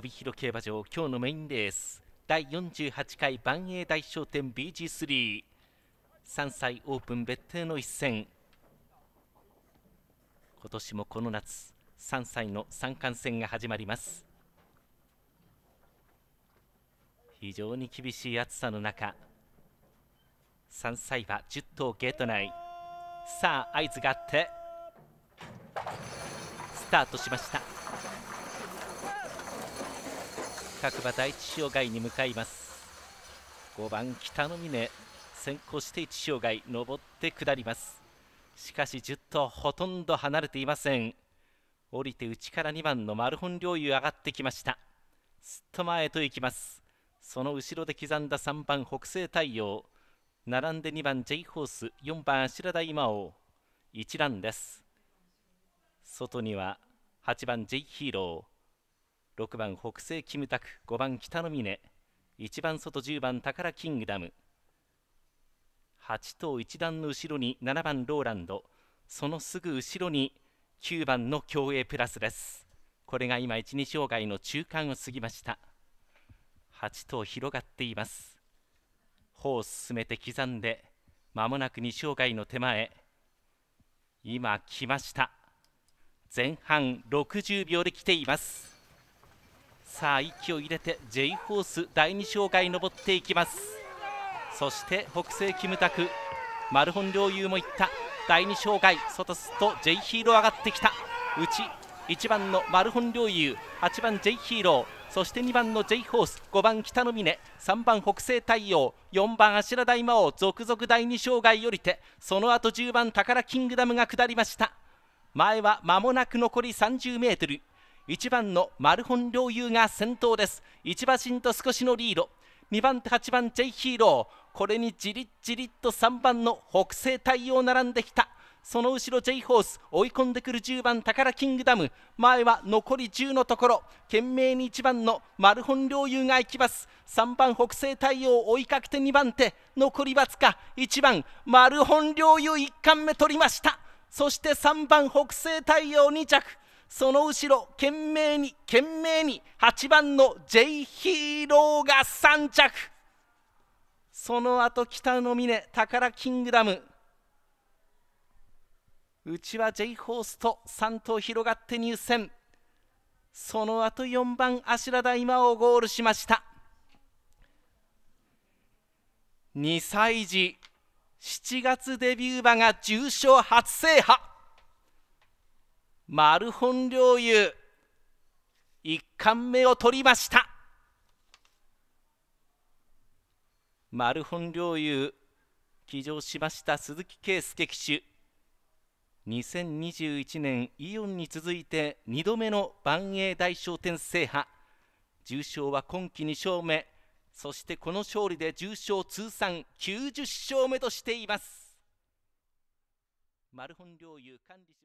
帯広競馬場今日のメインレース第48回万栄大賞典 BG33 歳オープン別邸の一戦今年もこの夏3歳の三冠戦が始まります非常に厳しい暑さの中3歳馬10頭ゲート内さあ合図があってスタートしました各馬第一障害に向かいます5番北の峰先行して1障害上って下りますしかし10頭ほとんど離れていません降りて内から2番の丸本領有上がってきましたすっと前へと行きますその後ろで刻んだ3番北西太陽並んで2番 J ホース4番芦田大魔王一覧です外には8番 J ヒーロー6番北西キムタク5番北の峰1番外10番宝キングダム8頭1段の後ろに7番ローランドそのすぐ後ろに9番の競泳プラスですこれが今1、2障害の中間を過ぎました8頭広がっています歩を進めて刻んでまもなく2障害の手前今来ました前半60秒で来ていますさあ息を入れて J ホース第2障害登っていきますそして北西キムタクマルホン陵侑もいった第2障害外すと J ヒーロー上がってきたうち1番のマルホン陵侑8番 J ヒーローそして2番の J ホース5番北の峰3番北西太陽4番柱大魔王続々第2障害よりてその後10番宝キングダムが下りました前は間もなく残り 30m 1番のマルホン陵侑が先頭です1馬身と少しのリード2番手8番 J ヒーローこれにじりじりと3番の北西太陽並んできたその後ろ J ホース追い込んでくる10番ラキングダム前は残り10のところ懸命に1番のマルホン陵侑が行きます3番北西太陽追いかけて2番手残りわずか1番マルホン陵侑1冠目取りましたそして3番北西太陽2着その後ろ懸命に懸命に8番の J ヒーローが3着その後北の峰宝キングダムうちは J ホースと3頭広がって入線その後4番芦田大魔王ゴールしました2歳児7月デビュー馬が重賞初制覇マルホン陵侑1冠目を取りましたマルホン陵侑騎乗しました鈴木圭介騎手2021年イオンに続いて2度目の万栄大賞典制覇重賞は今季2勝目そしてこの勝利で重賞通算90勝目としていますマルホン陵侑管理します